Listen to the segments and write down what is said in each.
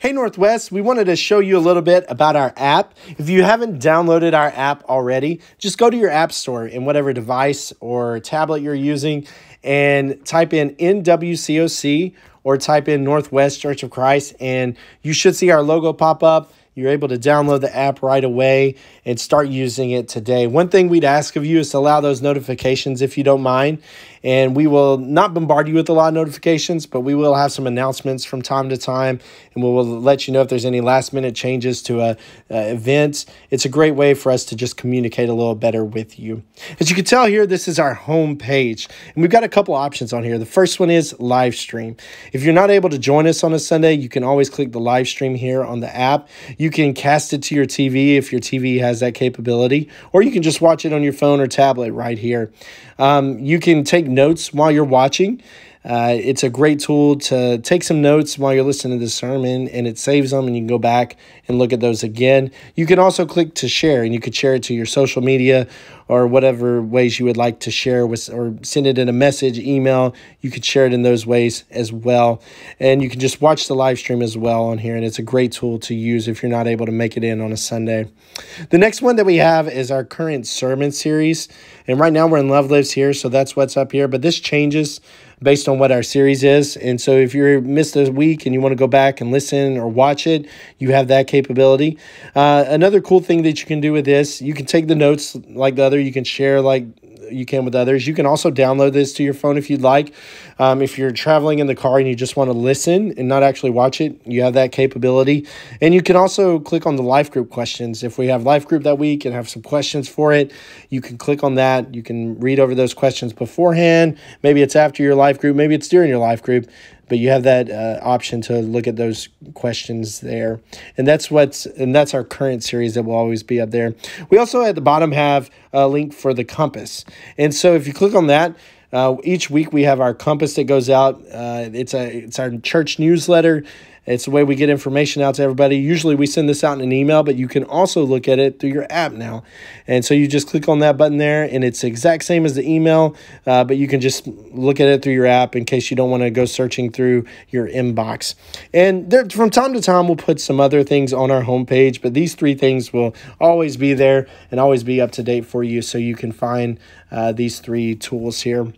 Hey Northwest, we wanted to show you a little bit about our app. If you haven't downloaded our app already, just go to your app store in whatever device or tablet you're using and type in NWCOC or type in Northwest Church of Christ and you should see our logo pop up. You're able to download the app right away and start using it today. One thing we'd ask of you is to allow those notifications if you don't mind and we will not bombard you with a lot of notifications, but we will have some announcements from time to time, and we will let you know if there's any last minute changes to a, a event. It's a great way for us to just communicate a little better with you. As you can tell here, this is our home page, and we've got a couple options on here. The first one is live stream. If you're not able to join us on a Sunday, you can always click the live stream here on the app. You can cast it to your TV if your TV has that capability, or you can just watch it on your phone or tablet right here. Um, you can take notes while you're watching uh, it's a great tool to take some notes while you're listening to the sermon, and it saves them, and you can go back and look at those again. You can also click to share, and you could share it to your social media or whatever ways you would like to share with, or send it in a message, email. You could share it in those ways as well, and you can just watch the live stream as well on here. And it's a great tool to use if you're not able to make it in on a Sunday. The next one that we have is our current sermon series, and right now we're in Love Lives here, so that's what's up here. But this changes based on what our series is. And so if you missed a week and you want to go back and listen or watch it, you have that capability. Uh, another cool thing that you can do with this, you can take the notes like the other, you can share like you can with others. You can also download this to your phone if you'd like. Um, if you're traveling in the car and you just want to listen and not actually watch it, you have that capability. And you can also click on the life group questions. If we have life group that week and have some questions for it, you can click on that. You can read over those questions beforehand. Maybe it's after your life group, maybe it's during your life group but you have that uh, option to look at those questions there and that's what's and that's our current series that will always be up there we also at the bottom have a link for the compass and so if you click on that uh, each week we have our compass that goes out uh, it's a it's our church newsletter it's the way we get information out to everybody. Usually we send this out in an email, but you can also look at it through your app now. And so you just click on that button there, and it's exact same as the email, uh, but you can just look at it through your app in case you don't want to go searching through your inbox. And there, from time to time, we'll put some other things on our homepage, but these three things will always be there and always be up to date for you so you can find uh, these three tools here.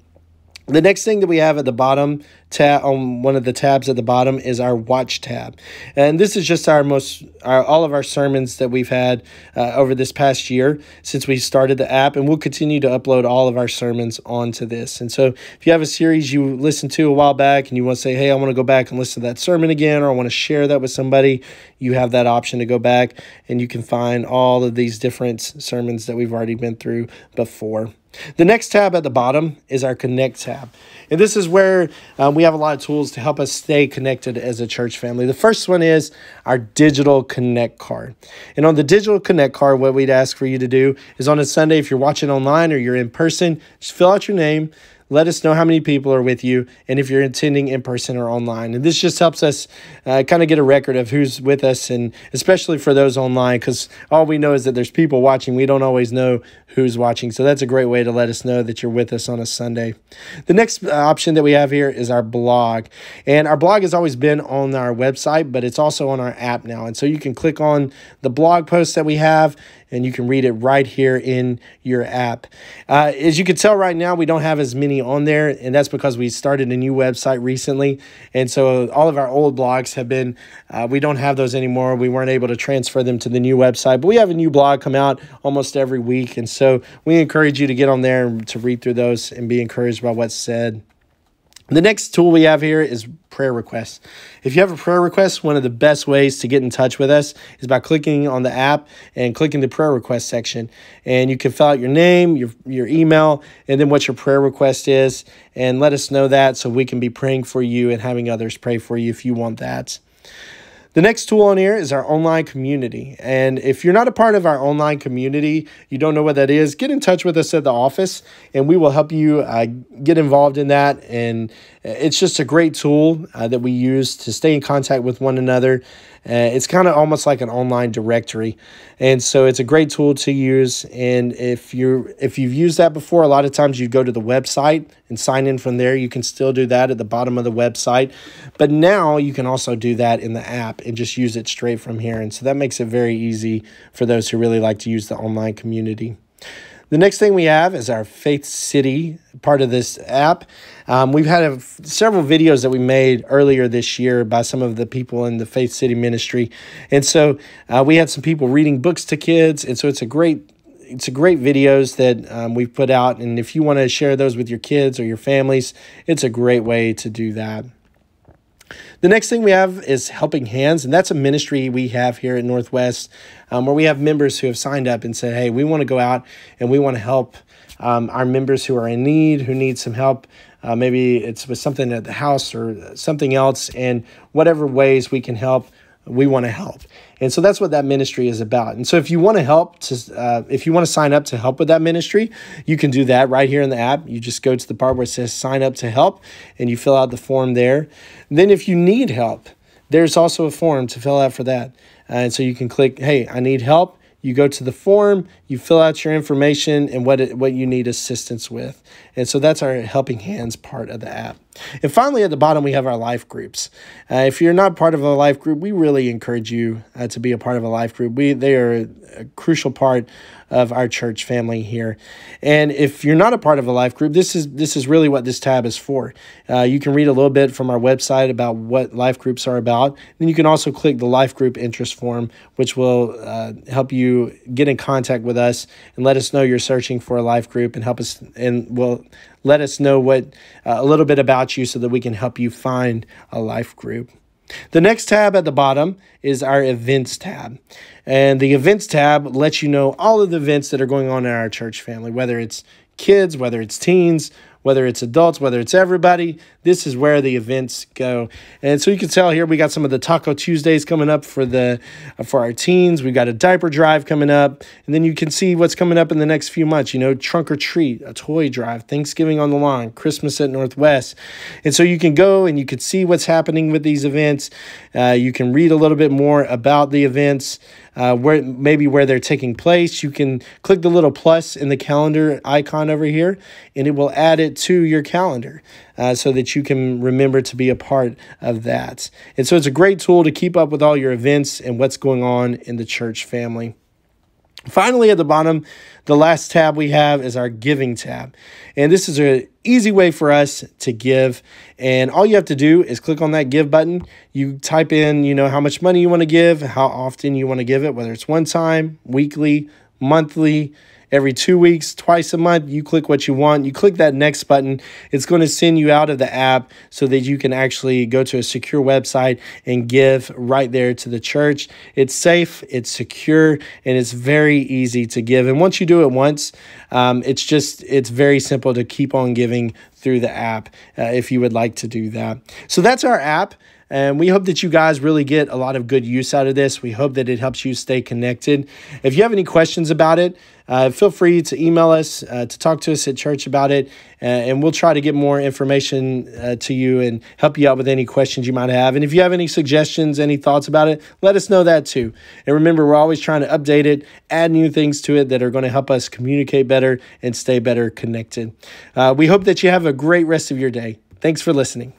The next thing that we have at the bottom tab on one of the tabs at the bottom is our watch tab. And this is just our most our, all of our sermons that we've had uh, over this past year since we started the app and we'll continue to upload all of our sermons onto this. And so if you have a series you listened to a while back and you want to say, "Hey, I want to go back and listen to that sermon again or I want to share that with somebody," you have that option to go back and you can find all of these different sermons that we've already been through before. The next tab at the bottom is our Connect tab. And this is where um, we have a lot of tools to help us stay connected as a church family. The first one is our Digital Connect card. And on the Digital Connect card, what we'd ask for you to do is on a Sunday, if you're watching online or you're in person, just fill out your name, let us know how many people are with you and if you're attending in person or online. And this just helps us uh, kind of get a record of who's with us, and especially for those online, because all we know is that there's people watching. We don't always know who's watching. So that's a great way to let us know that you're with us on a Sunday. The next uh, option that we have here is our blog. And our blog has always been on our website, but it's also on our app now. And so you can click on the blog post that we have and you can read it right here in your app. Uh, as you can tell right now, we don't have as many on there, and that's because we started a new website recently. And so all of our old blogs have been, uh, we don't have those anymore. We weren't able to transfer them to the new website, but we have a new blog come out almost every week. And so we encourage you to get on there and to read through those and be encouraged by what's said. The next tool we have here is prayer requests. If you have a prayer request, one of the best ways to get in touch with us is by clicking on the app and clicking the prayer request section. And you can fill out your name, your, your email, and then what your prayer request is, and let us know that so we can be praying for you and having others pray for you if you want that. The next tool on here is our online community. And if you're not a part of our online community, you don't know what that is, get in touch with us at the office and we will help you uh, get involved in that. And it's just a great tool uh, that we use to stay in contact with one another uh, it's kind of almost like an online directory, and so it's a great tool to use. And if you if you've used that before, a lot of times you go to the website and sign in from there. You can still do that at the bottom of the website, but now you can also do that in the app and just use it straight from here. And so that makes it very easy for those who really like to use the online community. The next thing we have is our Faith City part of this app. Um, we've had several videos that we made earlier this year by some of the people in the Faith City ministry. And so uh, we had some people reading books to kids. And so it's a great it's a great videos that um, we've put out. And if you want to share those with your kids or your families, it's a great way to do that. The next thing we have is Helping Hands, and that's a ministry we have here at Northwest um, where we have members who have signed up and said, hey, we want to go out and we want to help um, our members who are in need, who need some help. Uh, maybe it's with something at the house or something else, and whatever ways we can help we want to help. And so that's what that ministry is about. And so if you want to help to, uh, if you want to sign up to help with that ministry, you can do that right here in the app. You just go to the part where it says sign up to help and you fill out the form there. And then if you need help, there's also a form to fill out for that. Uh, and so you can click, hey, I need help. You go to the form, you fill out your information and what, it, what you need assistance with. And so that's our helping hands part of the app. And finally, at the bottom, we have our life groups. Uh, if you're not part of a life group, we really encourage you uh, to be a part of a life group. We they are a, crucial part of our church family here. And if you're not a part of a life group, this is this is really what this tab is for. Uh, you can read a little bit from our website about what life groups are about. Then you can also click the life group interest form, which will uh, help you get in contact with us and let us know you're searching for a life group and help us and will let us know what uh, a little bit about you so that we can help you find a life group. The next tab at the bottom is our events tab. And the events tab lets you know all of the events that are going on in our church family, whether it's kids, whether it's teens, whether it's adults, whether it's everybody. This is where the events go. And so you can tell here we got some of the Taco Tuesdays coming up for the uh, for our teens. We've got a diaper drive coming up. And then you can see what's coming up in the next few months, you know, trunk or treat, a toy drive, Thanksgiving on the lawn, Christmas at Northwest. And so you can go and you can see what's happening with these events. Uh, you can read a little bit more about the events, uh, where maybe where they're taking place. You can click the little plus in the calendar icon over here, and it will add it to your calendar uh, so that you can remember to be a part of that. And so it's a great tool to keep up with all your events and what's going on in the church family. Finally, at the bottom, the last tab we have is our giving tab. And this is an easy way for us to give. And all you have to do is click on that give button. You type in, you know, how much money you want to give, how often you want to give it, whether it's one time, weekly, monthly, every two weeks, twice a month, you click what you want. You click that next button, it's going to send you out of the app so that you can actually go to a secure website and give right there to the church. It's safe, it's secure, and it's very easy to give. And once you do it once, um, it's just, it's very simple to keep on giving through the app uh, if you would like to do that. So that's our app. And we hope that you guys really get a lot of good use out of this. We hope that it helps you stay connected. If you have any questions about it, uh, feel free to email us, uh, to talk to us at church about it, uh, and we'll try to get more information uh, to you and help you out with any questions you might have. And if you have any suggestions, any thoughts about it, let us know that too. And remember, we're always trying to update it, add new things to it that are going to help us communicate better and stay better connected. Uh, we hope that you have a great rest of your day. Thanks for listening.